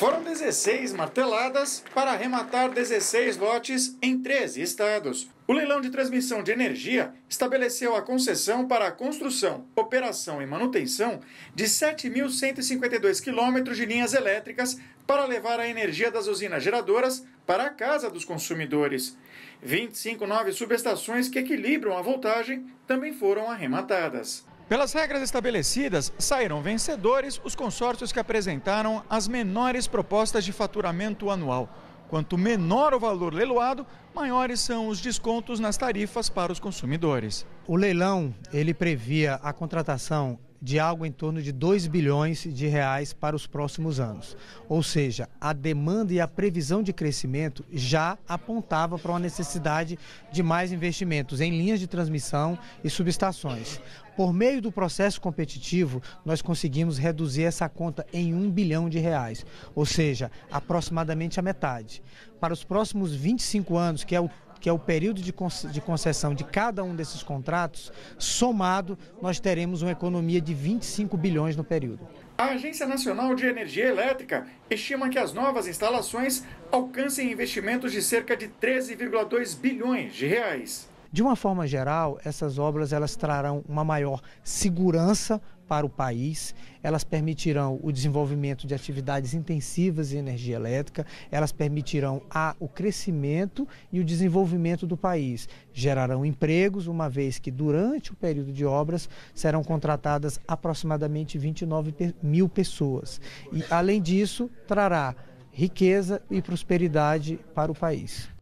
Foram 16 marteladas para arrematar 16 lotes em 13 estados. O leilão de transmissão de energia estabeleceu a concessão para a construção, operação e manutenção de 7.152 quilômetros de linhas elétricas para levar a energia das usinas geradoras para a casa dos consumidores. 25 novas subestações que equilibram a voltagem também foram arrematadas. Pelas regras estabelecidas, saíram vencedores os consórcios que apresentaram as menores propostas de faturamento anual. Quanto menor o valor leiloado, maiores são os descontos nas tarifas para os consumidores. O leilão, ele previa a contratação de algo em torno de 2 bilhões de reais para os próximos anos. Ou seja, a demanda e a previsão de crescimento já apontava para uma necessidade de mais investimentos em linhas de transmissão e subestações. Por meio do processo competitivo, nós conseguimos reduzir essa conta em 1 bilhão de reais, ou seja, aproximadamente a metade. Para os próximos 25 anos, que é o que é o período de, de concessão de cada um desses contratos, somado, nós teremos uma economia de 25 bilhões no período. A Agência Nacional de Energia Elétrica estima que as novas instalações alcancem investimentos de cerca de 13,2 bilhões de reais. De uma forma geral, essas obras elas trarão uma maior segurança para o país, elas permitirão o desenvolvimento de atividades intensivas em energia elétrica, elas permitirão a, o crescimento e o desenvolvimento do país, gerarão empregos, uma vez que durante o período de obras serão contratadas aproximadamente 29 mil pessoas. E, além disso, trará riqueza e prosperidade para o país.